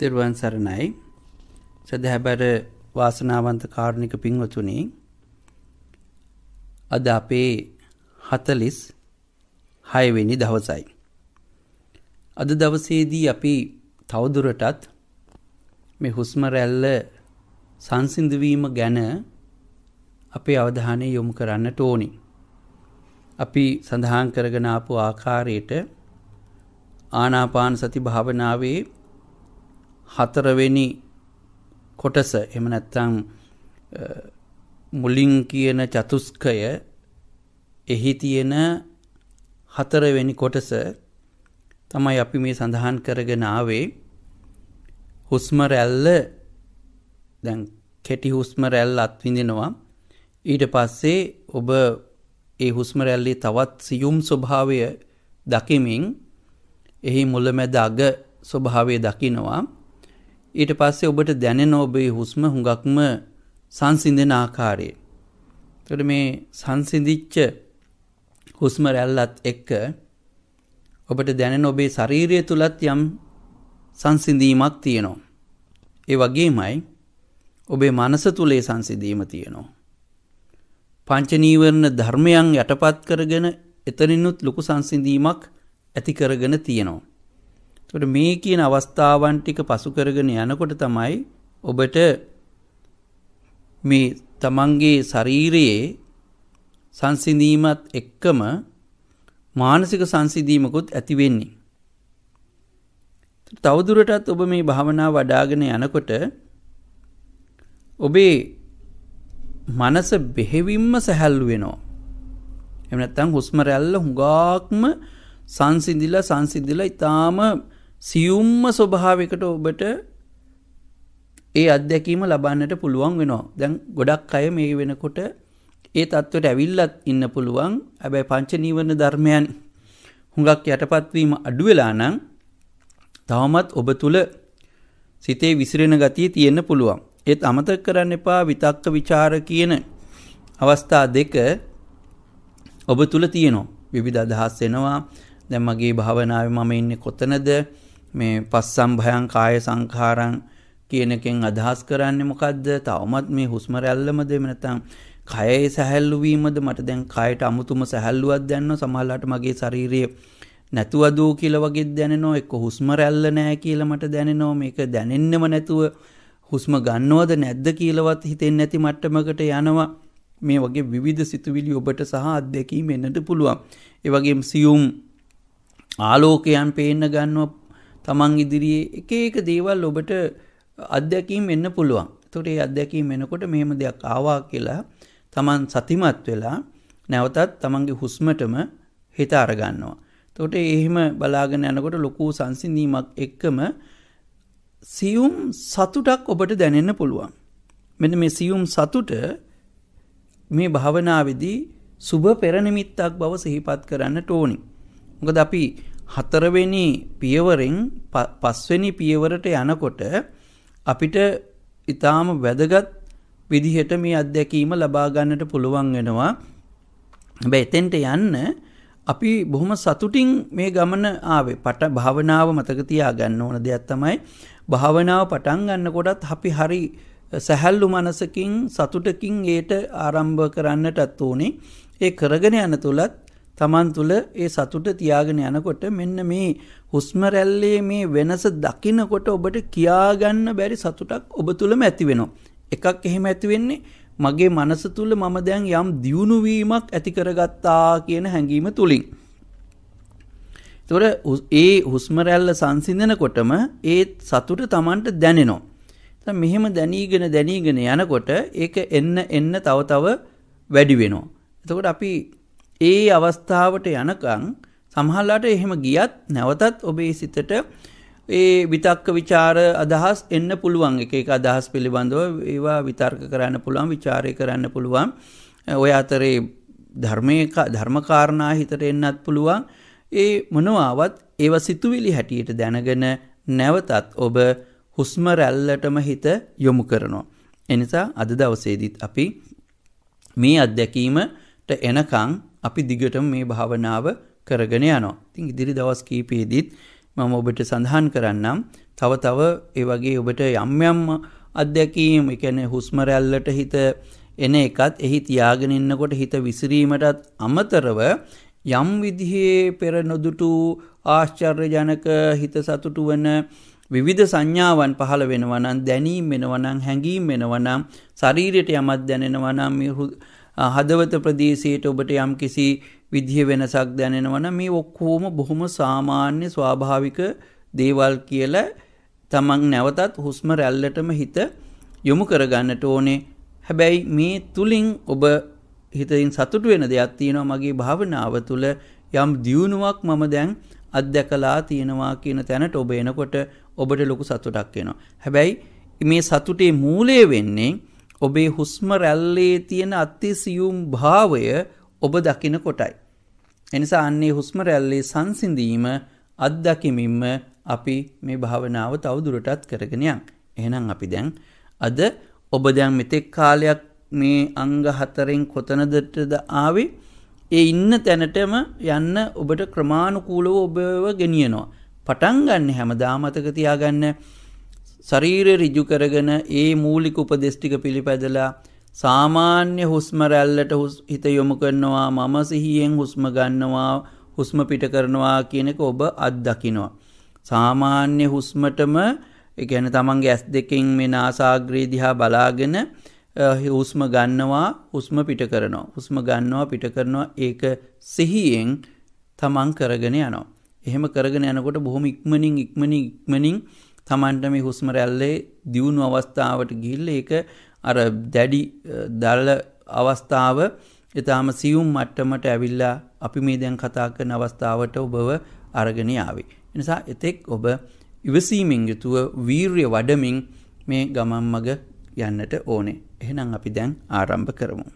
තෙරුවන් සරණයි සදහැබැර වාසනාවන්ත කාරුණික පින්වතුනි අද අපේ හතලිස් හයවෙනි දවසයි. අද දවසේදී අපි තවදුරටත් මේ හුස්ම රැල්ල සංසිඳවීම ගැන අපේ අවධානය යොමු කරන්නට ඕනි. අපි සඳහන් කරගෙන ආපු ආකාරයට ආනාපාන සති භාවනාවේ හතරවෙනි කොටස එම නැත්තං මුලින් කියන චතුස්කය එහි තියෙන හතරවෙනි කොටස තමයි අපි මේ සඳහන් කරගෙන ආවේ හුස්ම රැල්ල දැන් කෙටි හුස්ම රැල්ල අත්විඳිනවා ඊට පස්සේ ඔබ ඒ හුස්ම රැල්ලේ තවත් සියුම් ස්වභාවය දකිමින් එහි මුලමැද අග ස්වභාවය දකිනවා ඊට පස්සේ ඔබට දැනෙන ඔබේ හුස්ම හුඟක්ම සංසිඳෙන ආකාරයේ. එතකොට මේ සංසිඳිච්ච හුස්ම රැල්ලත් එක්ක ඔබට දැනෙන ඔබේ ශරීරය තුලත් යම් සංසිඳීමක් තියෙනවා. ඒ වගේමයි ඔබේ මනස තුලේ සංසිඳීම තියෙනවා. පංච නීවරණ ධර්මයන් යටපත් කරගෙන එතනිනුත් ලොකු සංසිඳීමක් ඇති කරගෙන තියෙනවා. තොට මේ කියන අවස්ථාවන් ටික පසුකරගෙන යනකොට තමයි ඔබට මේ තමන්ගේ ශරීරයේ සංසිඳීමත් එක්කම මානසික සංසිඳීමකුත් ඇතිවෙන්නේ. තවදුරටත් ඔබ මේ භාවනා වඩාගෙන යනකොට ඔබේ මනස බෙහෙවින්ම සැහැල්ලු වෙනවා. එමනත්තං හුස්ම රැල්ල හුඟාක්ම සංසිඳිලා සංසිඳිලා ඉතාම සියුම්ම ස්වභාවකට ඔබට ඒ අත්දැකීම ලබන්නට පුළුවන් වෙනවා. දැන් ගොඩක් අය මේ වෙනකොට ඒ தත්වයට ඇවිල්ලත් ඉන්න පුළුවන්. හැබැයි පංච නීවරණ ධර්මයන් හුඟක් යටපත් වීම අඩු වෙලා නම් තවමත් ඔබ තුල සිතේ විසිරෙන ගතිය තියෙන්න පුළුවන්. ඒත් අමතක කරන්න එපා විතක්ක ਵਿਚාර කියන අවස්ථා දෙක ඔබ තුල තියෙනවා. විවිධ අදහස් එනවා. දැන් මගේ භාවනාවේ මම ඉන්නේ කොතනද? මේ පස්සම් භයන් කාය සංඛාරං කියන එකෙන් අදහස් කරන්නේ මොකද්ද? තවමත් මේ හුස්ම රැල්ලමද එහෙම නැත්නම් කයේ සැහැල්ලු වීමද මට දැන් කයට අමුතුම සැහැල්ලුවක් දැනෙනවා සමහරවිට මගේ ශාරීරියේ නැතුව දූ කියලා වගේ දැනෙනවා එක්ක හුස්ම රැල්ල නැහැ කියලා මට දැනෙනවා මේක දැනෙන්නෙම නැතුව හුස්ම ගන්නවද නැද්ද කියලාවත් හිතෙන්නේ නැති මට්ටමකට යනවා මේ වගේ විවිධ සිතුවිලි ඔබට සහ අත්දැකීම් එන්නට පුළුවන් ඒ වගේම සියුම් ආලෝකයන් පේන්න ගන්නවා තමන් ඉදිරියේ එක ඒක දේවල් ඔබට අධ්‍යැකීම් එන්න පුළුවන් තොට ඒ අධ්‍යැකීම් එනකොට මෙහෙම දෙයක් ආවා කියලා තමන් සතිමත් වෙලා නැවතත් තමන්ගේ හුස්මටම හිත අරගන්නවා. තොට එහෙම බලාගෙන යනකොට ලොකු සංසිඳීමක් එක්කම සියුම් සතුටක් ඔබට දැනෙන්න පුළුවන්. මෙන මේ සියුම් සතුට මේ භාවනාවේදී සුබ පෙරනිමිත්තක් බව සිහිපත් කරන්න ඕනි. මොකද අපි හතරවෙනි පියවරෙන් පස්වෙනි පියවරට යනකොට අපිට ඊටාම වැදගත් විදිහට මේ අත්දැකීම ලබා ගන්නට පුළුවන් වෙනවා. හැබැයි එතෙන්ට යන්න අපි බොහොම සතුටින් මේ ගමන ආවේ. පට භාවනාව මතක තියාගන්න ඕන දෙයක් තමයි භාවනාව පටන් ගන්නකොටත් අපි හරි සැහැල්ලු මනසකින් සතුටකින් ඒට ආරම්භ කරන්නටත් ඕනේ. ඒ කරගෙන යන තුලත් තමන් තුළ ඒ සතුට තියාගෙන යනකොට මෙන්න මේ හුස්මරැල්ලේ මේ වෙනස දකිනකොට ඔබට කියාගන්න බැරි සතුටක් ඔබ තුළම ඇති වෙනවා. එකක් එහෙම ඇති වෙන්නේ මගේ මනස තුළ මම දැන් යම් දියුණුවීමක් ඇති කරගත්තා කියන හැඟීම තුලින්. එතකොට ඒ හුස්මරැල්ල සංසිඳනකොටම ඒ සතුට Tamanට දැනෙනවා. දැන් මෙහෙම දැනීගෙන දැනීගෙන යනකොට ඒක එන්න එන්න තව තව වැඩි වෙනවා. එතකොට අපි ඒ අවස්ථාවට යනකං සමහල්ලාට එහෙම ගියත් නැවතත් ඔබේ සිතට ඒ විතක්ක ਵਿਚාර අදහස් එන්න පුළුවන් එක එක අදහස් පිළිබඳව ඒවා විතර්ක කරන්න පුළුවන් ਵਿਚාරය කරන්න පුළුවන් ඔය අතරේ ධර්මයේ ධර්මකාරණා හිතට එන්නත් පුළුවන් ඒ මොනවාවත් ඒව සිතුවිලි හැටියට දැනගෙන නැවතත් ඔබ හුස්ම රැල්ලටම හිත යොමු කරනවා. එනිසා අද දවසේදීත් අපි මේ අත්දැකීමට එනකං අපි දිගටම මේ භාවනාව කරගෙන යනවා. ඉතින් ඉදිරි දවස් කීපයේදීත් මම ඔබට සඳහන් කරන්නම් තව තව ඒ වගේ ඔබට යම් යම් අත්දැකීම්, ඒ කියන්නේ හුස්ම රැල්ලට හිත එන එකත් එහි තියාගෙන ඉන්නකොට හිත විසිරීමටත් අමතරව යම් විදිහේ පෙර නොදුටු ආශ්චර්යජනක හිත සතුටු වන විවිධ සංඥාවන් පහළ වෙනවා නම් දැනීම් වෙනවා නම් හැඟීම් වෙනවා නම් ශරීරයට යමක් දැනෙනවා නම් හදවත ප්‍රදේශයට ඔබට යම් කිසි විදිහ වෙනසක් දැනෙනවන මේ ඔක්කෝම බොහොම සාමාන්‍ය ස්වාභාවික දේවල් කියලා තමන් නැවතත් හුස්ම රැල්ලටම හිත යොමු කරගන්නට ඕනේ හැබැයි මේ තුලින් ඔබ හිතින් සතුට වෙන දෙයක් තියෙනවා මගේ භාවනාව තුළ යම් දියුණුවක් මම දැන් අත්දැකලා තියෙනවා කියන තැනට ඔබ එනකොට ඔබට ලොකු සතුටක් එනවා. හැබැයි මේ සතුටේ මූලය වෙන්නේ ඔබේ හුස්ම රැල්ලේ තියෙන අතිසියුම් භාවය ඔබ දකින කොටයි. එනිසා අන්නේ හුස්ම රැල්ලේ සංසිඳීම අත්දකිමින්ම අපි මේ භාවනාව තවදුරටත් කරගෙන යන්. එහෙනම් අපි දැන් අද ඔබ දැන් මෙතෙක් කාලයක් මේ අංග හතරෙන් කොතනදටද ආවේ? ඒ ඉන්න තැනටම යන්න ඔබට ක්‍රමානුකූලව ඔබව ගෙනියනවා. පටන් ගන්න හැමදාම මතක තියාගන්න ශරීරය ඍජු කරගෙන ඒ මූලික උපදෙස් ටික පිළිපැදලා සාමාන්‍ය හුස්ම රැල්ලට හිත යොමු කරනවා මම සිහියෙන් හුස්ම ගන්නවා හුස්ම පිට කරනවා කියන එක ඔබ අත්දකිනවා සාමාන්‍ය හුස්මටම ඒ කියන්නේ තමන්ගේ ඇස් දෙකෙන් මේ නාසාග්‍රේ දිහා බලාගෙන හුස්ම ගන්නවා හුස්ම පිට කරනවා හුස්ම ගන්නවා පිට කරනවා ඒක සිහියෙන් තමන් කරගෙන යනවා එහෙම කරගෙන යනකොට බොහොම ඉක්මනින් ඉක්මනින් ඉක්මනින් තමන්ට මේ හුස්ම රැල්ලේ දියුණු අවස්ථාවට ගිහිල්ලා ඒක අර දැඩි දරල අවස්ථාව ඊටාම සියුම් මට්ටමට ඇවිල්ලා අපි මේ දැන් කතා කරන අවස්ථාවට ඔබව අරගෙන ආවේ. නිසා එතෙක් ඔබ ඉවසීමෙන් යුතුව වීරිය වඩමින් මේ ගමන් මඟ යන්නට ඕනේ. එහෙනම් අපි දැන් ආරම්භ කරමු.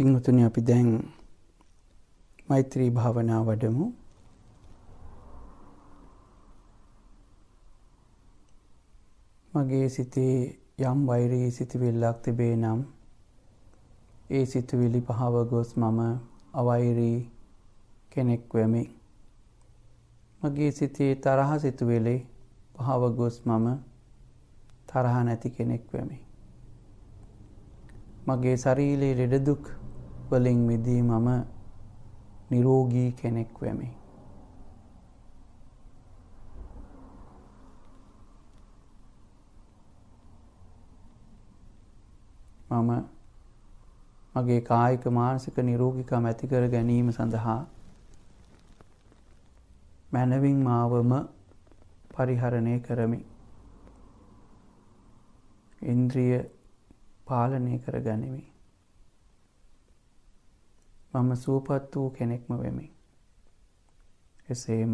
පින්වතුනි අපි දැන් මෛත්‍රී භාවනා වඩමු. මගේ සිතේ යම් වෛරී සිතවිල්ලක් තිබේ නම් ඒ සිතුවිලි පහව ගොස් මම අවෛරී කෙනෙක් වෙමි. මගේ සිතේ තරහ සිතුවිලි පහව ගොස් මම තරහ නැති කෙනෙක් වෙමි. මගේ ශරීරයේ ලෙඩ දුක් වලින් මිදී මම නිරෝගී කෙනෙක් වෙමි. මම මගේ කායික මානසික නිරෝගිකම ඇතිකර ගැනීම සඳහා මැනවින් මාවම පරිහරණය කරමි. ඉන්ද්‍රිය පාලනය කර ගනිමි. මම සූපත් වූ කෙනෙක්ම වෙමි. එසේම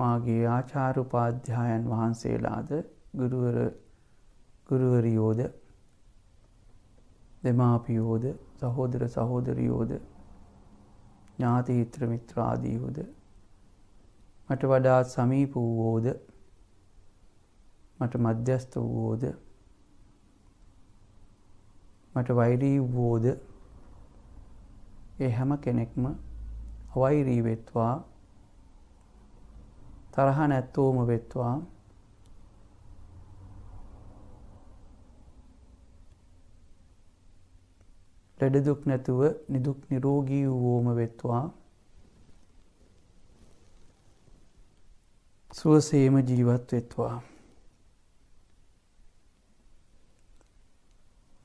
මාගේ ආචාරුපාධ්‍යායන් වහන්සේලාද ගුරුවර ගුරුවරියෝද දෙමාපියෝද සහෝදර සහෝදරියෝද ඥාතිහිත්‍ර මිත්‍රාදීහුද මට වඩාත් සමීප වූවෝද මට මධ්‍යස්ත වූවෝද මට වෛරී වූවෝද ඒ හැම කෙනෙක්ම අවෛරී වෙත්වා තරහ නැත්තෝම වෙත්වා ලෙඩදුක් නැතුව නිදුක් නිරෝගී වූවෝම වෙත්වා සුවසේම ජීවත් වෙත්වා.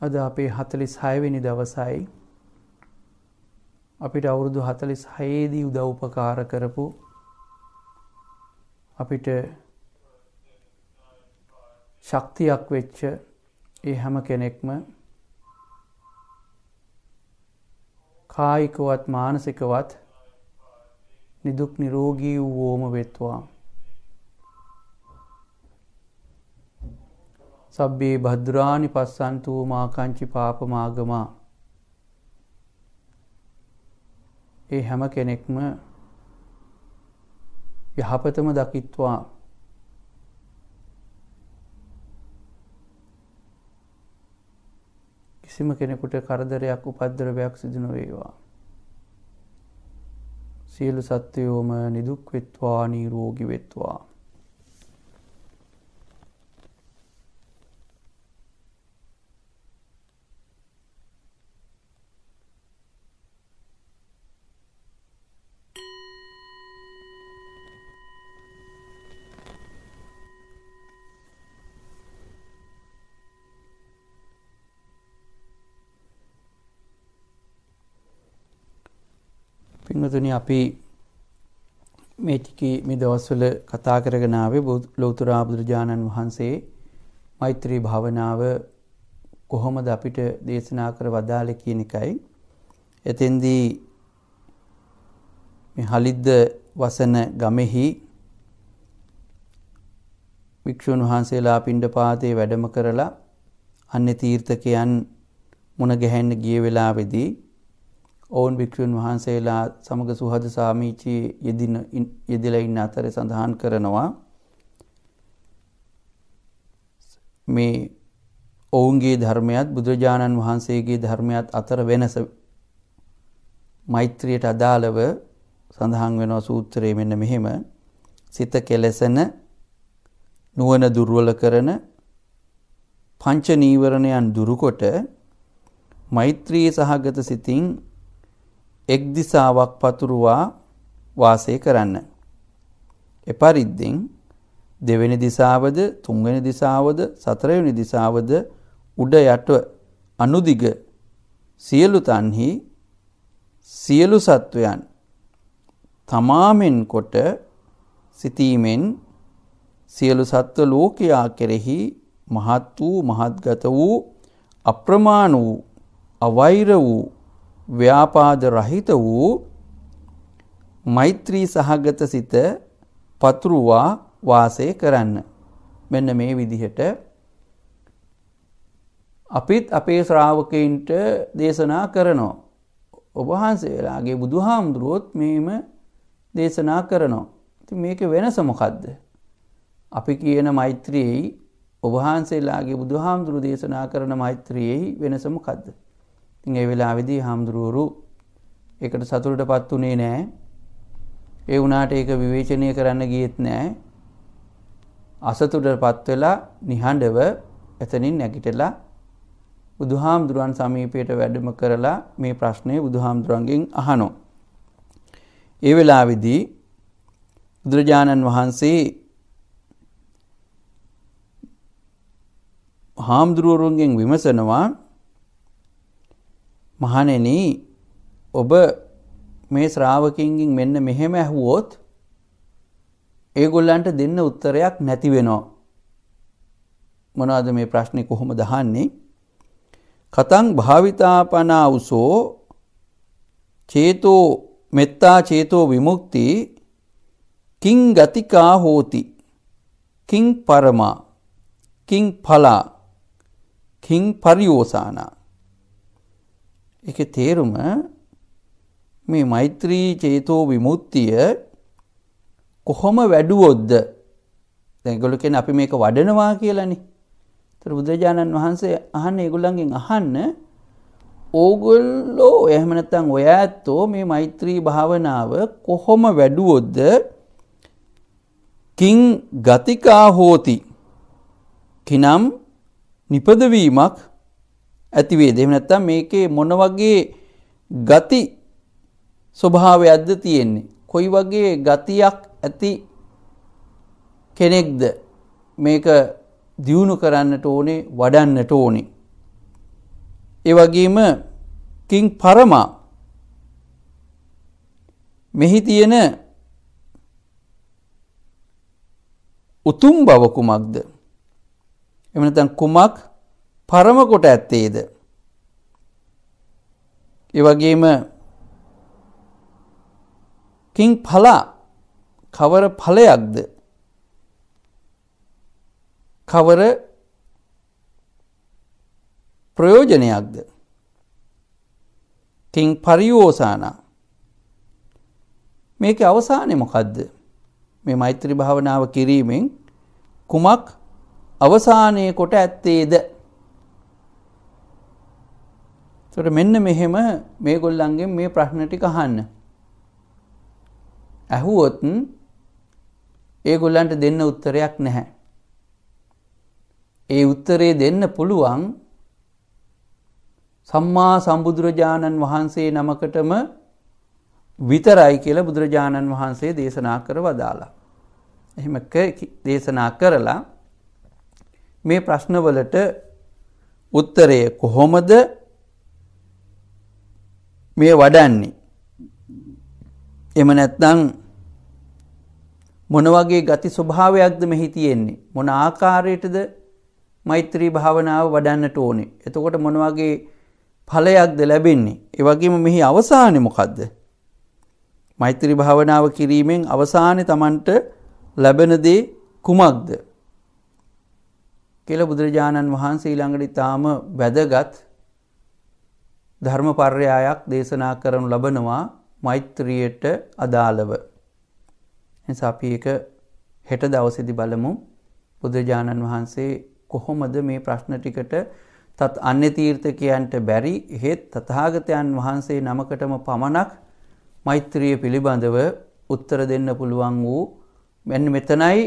අද අපේ හතලිස් හයවෙනි දවසයි අපිට අවුරුදු හතලිස් හයේදී උදව්පකාර කරපු අපිට ශක්තියක් වෙච්ච ඒ හැම කෙනෙක්ම කායිකවත් මානසිකවත් නිදුක් නිරෝගී වූවෝම වෙත්වා. සබ්බේ භද්‍රානි පස්සන්තුූ මාකංචි පාපමාගමා ඒ හැම කෙනෙක්ම යහපතම දකිත්වා කිසිම කෙනෙකුට කරදරයක් උපද්දරවයක් සිදු නොවේවා. සියලු සත්වයෝම නිදුක් වෙත්වා නීරෝගි වෙත්වා පින්වතුනි අපි මේ ටිකේ මේ දවස්වල කතා කරගෙන ආවේ ලෞතර බුදුරජාණන් වහන්සේ මෛත්‍රී භාවනාව කොහොමද අපිට දේශනා කර වදාළේ කියන එකයි. එතෙන්දී මේ හලිද්ද වසන ගමෙහි වික්ෂුන් වහන්සේලා පිණ්ඩපාතේ වැඩම කරලා අන්නේ තීර්ථකයන් මුණ ගැහෙන්න ගිය වෙලාවේදී ඔවුන් භික්ෂුන් වහන්සේලා සමග සුහද සාමීචී යෙදින යෙදලා ඉන්න අතර සඳහන් කරනවා මේ ඔවුන්ගේ ධර්මයත් බුදුරජාණන් වහන්සේගේ ධර්මයත් අතර වෙනස මෛත්‍රියට අදාළව සඳහන් වෙනවා සූත්‍රයේ මෙන්න මෙහෙම සිත කෙලසන නුවණ දුර්වල කරන පංච නීවරණයන් දුරුකොට මෛත්‍රී සහගත සිතින් එක් දිසාවක් පතුරුවා වාසය කරන්න. එපරිද්දෙන් දෙවෙනි දිසාවද තුන්වෙනි දිසාවද සතරවෙනි දිසාවද උඩ යට අනුදිග සියලු තන්හි සියලු සත්වයන් තමාමෙන් කොට සිතීමෙන් සියලු සත්ව ලෝකයා කෙරෙහි මහත් වූ මහත්ගත වූ අප්‍රමාණ වූ අවෛර වූ ව්‍යාපාද රහිත වූ මෛත්‍රී සහගත සිත පතුරුවා වාසය කරන්න. මෙන්න මේ විදිහට අපිත් අපේ ශ්‍රාවකයින්ට දේශනා කරනවා. ඔබ වහන්සේලාගේ බුදුහාමුදුරුවොත් මේම දේශනා කරනවා. ඉතින් මේක වෙනස මොකද්ද? අපි කියන මෛත්‍රියයි ඔබ වහන්සේලාගේ බුදුහාමුදුරු දේශනා කරන මෛත්‍රියයි වෙනස මොකද්ද? ඉතින් ඒ වෙලාවේදී හාමුදුරුවරු ඒකට සතුටටපත් උනේ නැහැ. ඒ වුණාට ඒක විවේචනය කරන්න ගියෙත් නැහැ. අසතුටටපත් වෙලා නිහඬව එතනින් නැගිටලා බුදුහාමුදුරන් සමීපයට වැඩම කරලා මේ ප්‍රශ්නය බුදුහාමුදුරන්ගෙන් අහනෝ. ඒ වෙලාවෙදී බුදුරජාණන් වහන්සේ හාමුදුරුවරුන්ගෙන් විමසනවා මහණෙනි ඔබ මේ ශ්‍රාවකින්ගෙන් මෙන්න මෙහෙම ඇහුවොත් ඒගොල්ලන්ට දෙන්න උත්තරයක් නැති වෙනවා. මොනවද මේ ප්‍රශ්නේ කොහොමද අහන්නේ? කතං භාවිතාපනා උසෝ චේතෝ මෙත්තා චේතෝ විමුක්ති කිං ගතිකා හෝති කිං පරමා කිං ඵලා කිං පරියෝසානා ඒකේ තේරුම මේ මෛත්‍රී චේතෝ විමුක්තිය කොහොම වැඩුවොත්ද දැන් ඒගොල්ලෝ කියන්නේ අපි මේක වඩනවා කියලානේ. ඒතර බුදුරජාණන් වහන්සේ අහන්නේ ඒගොල්ලන්ගෙන් අහන්න ඕගොල්ලෝ එහෙම නැත්නම් ඔය ඇත්තෝ මේ මෛත්‍රී භාවනාව කොහොම වැඩුවොත්ද කිං ගතිකා හෝති කිනම් නිපදවීමක් ඇතිවේද. එහෙම නැත්නම් මේකේ මොන වගේ ගති ස්වභාවයක්ද තියෙන්නේ? කොයි වගේ ගතියක් ඇති කෙනෙක්ද මේක දියුණු කරන්නට ඕනේ වඩන්නට ඕනේ. ඒ වගේම කිං පරමා මෙහි තියෙන උතුම් බව කුමක්ද? එහෙම නැත්නම් කුමක් පරම කොට ඇත්තේද. එවගේම කින් පලා කවර ඵලයක්ද කවර ප්‍රයෝජනයක්ද කින් පරියෝසාන මේක අවසානය මොකක්ද මේ මෛත්‍රී භාවනාව කිරීමෙන් කුමක් අවසානය කොට ඇත්තේද තොට මෙන්න මෙහෙම මේ ගොල්ලන්ගේ මේ ප්‍රශ්නටි කහන්න. ඇහුවොත්න් ඒ ගොල්ලන්ට දෙන්න උත්තරයක් නැහැ. ඒ උත්තරේ දෙන්න පුළුවන් සම්මා සම්බුදුරජාණන් වහන්සේ නමකටම විතරයි කියල බුදුරජාණන් වහන්සේ දේශනා කර වදාලා. එහෙම දේශනා කරලා මේ ප්‍රශ්නවලට උත්තරය කොහොමද මේ වඩන්නේ. එම නැත්නම් මොන වගේ ගති ස්වභාවයක්ද මෙහි තියෙන්නේ මොන ආකාරයටද මෛත්‍රී භාවනාව වඩන්නට ඕනේ. එතකොට මොන වගේ ඵලයක්ද ලැබෙන්නේ? ඒ වගේම මෙහි අවසානය මොකද්ද? මෛත්‍රී භාවනාව කිරීමෙන් අවසානයේ Tamanට ලැබෙන දේ කුමක්ද? කියලා බුදුරජාණන් වහන්සේ ඊළඟට ඊටාම වැදගත් ධර්මපර්යායක් දේශනා කරනු ලබනවා මෛත්‍රියට අදාළව. නිසා අපි ඒක හෙට දවසේදී බලමු. බුදුජානන් වහන්සේ කොහොමද මේ ප්‍රශ්න ටිකට තත් අන්‍ය තීර්ථකයන්ට බැරි හේත් තථාගතයන් වහන්සේ නමකටම පමණක් මෛත්‍රිය පිළිබඳව උත්තර දෙන්න පුළුවන් වූ මෙන්න මෙතනයි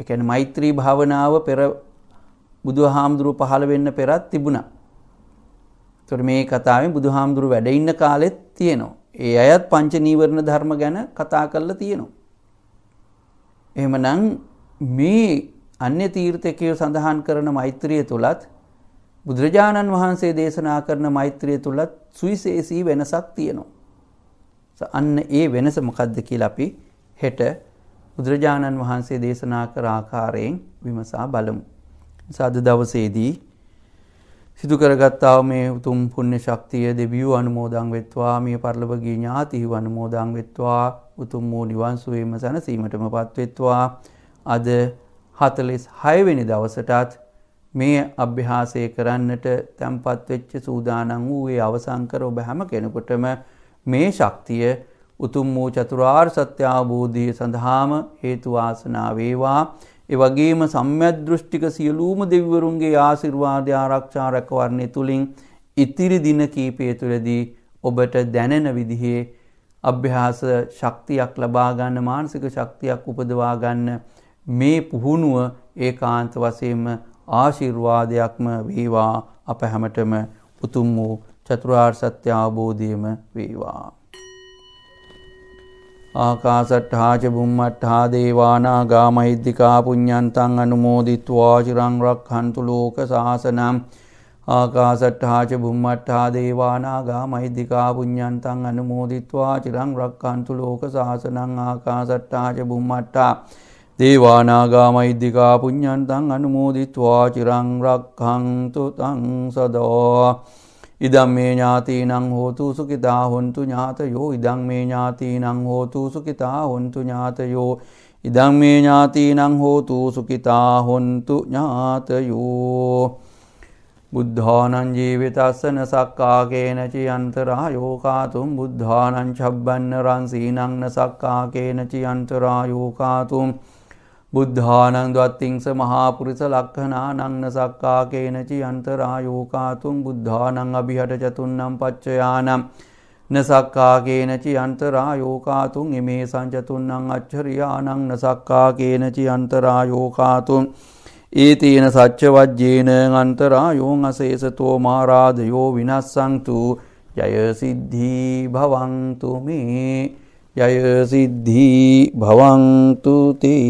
ඒ කියන්නේ මෛත්‍රී භාවනාව පෙර බුදුහාමුදුරුව පහළ වෙන්න පෙරත් තිබුණා. එතකොට මේ කතාවේ බුදුහාමුදුරු වැඩ ඉන්න කාලෙත් තියෙනවා. ඒ අයත් පංච නීවරණ ධර්ම ගැන කතා කරලා තියෙනවා. එහෙමනම් මේ අන්‍ය තීර්ථකයෝ සඳහන් කරන මෛත්‍රිය තුලත් බුදුරජාණන් වහන්සේ දේශනා කරන මෛත්‍රිය තුලත් සුවිශේෂී වෙනසක් තියෙනවා. අන්න ඒ වෙනස මොකක්ද කියලා අපි හෙට බුදුරජාණන් වහන්සේ දේශනා කර ආකාරයෙන් විමසා බලමු. සාදු දවසේදී සිදු කරගත්තාව මේ උතුම් පුණ්‍ය ශක්තිය දෙවියෝ අනුමෝදන් වෙත්වා මිය පරලොවගේ ඥාතිව අනුමෝදන් වෙත්වා උතුම් වූ නිවන් සුවේම සැනසීමටමපත් වෙත්වා අද 46 වෙනි දවසටත් මේ අභ්‍යාසය කරන්නට තැම්පත් වෙච්ච සූදානම් වූ ඒ අවසන් කර ඔබ හැම කෙනෙකුටම මේ ශක්තිය උතුම් වූ චතුරාර්ය සත්‍ය අවබෝධය සඳහාම හේතු වාසනා වේවා ඒ වගේම සම්්‍යද්දෘෂ්ටික සියලුම දෙවිවරුන්ගේ ආශිර්වාද ආරක්ෂා රැකවරණය තුලින් ඉතිරි දින කීපය තුළදී ඔබට දැනෙන විදිහේ අභ්‍යාස ශක්තියක් ලබා ගන්න මානසික ශක්තියක් උපදවා ගන්න මේ පුහුණුව ඒකාන්ත වශයෙන්ම ආශිර්වාදයක්ම වේවා අප හැමතෙම උතුම් වූ චතුරාර්ය සත්‍ය අවබෝධයම වේවා ආකාසට්ඨාච බුම්මට්ඨා දේවානා ගාමහිද්దికා පුඤ්ඤන්තං අනුමෝදිත්වා චිරං රක්ඛන්තු ලෝක සාසනං ආකාසට්ඨාච බුම්මට්ඨා දේවානා ගාමහිද්దికා පුඤ්ඤන්තං අනුමෝදිත්වා චිරං රක්ඛන්තු ලෝක සාසනං ආකාසට්ඨාච බුම්මට්ඨා දේවානාගාමයිද්దికා පුඤ්ඤන්තං අනුමෝදිත්වා චිරං රක්ඛන්තු තං සදෝ ඉදම් මේ ඥාතීනං හෝතු සුඛිතා හොන්තු ඥාතයෝ ඉදම් මේ ඥාතීනං හෝතු සුඛිතා හොන්තු ඥාතයෝ ඉදම් මේ ඥාතීනං හෝතු සුඛිතා හොන්තු ඥාතයෝ බුද්ධානං ජීවිතස්සන සක්කාකේනචි අන්තරා යෝකාතුම් බුද්ධානං චබ්බන්න රං සීනං සක්කාකේනචි අන්තරා යෝකාතුම් බුද්ධානං දවත්තිංස මහාපුරිස ලක්හනා නංන සක්කා කේනචි අන්තරා යෝකාතුන් බුද්ධානං අභිහට චතුන්නම් පච්චයානම් නසක්කා කේනචි අන්තරා යෝකාතුන් එමේ සංචතුන්නම් අච්චරියානං නසක්කා කේනචි අන්තරා යෝකාතුන් ඒතේන සච්චවජ්ජේන අන්තරා යෝන් අසේසතෝ මාරාධයෝ විනස්සංතු ජයසිද්ධී භවන්තුමේ යය සිද්ධි භවන්තුතිී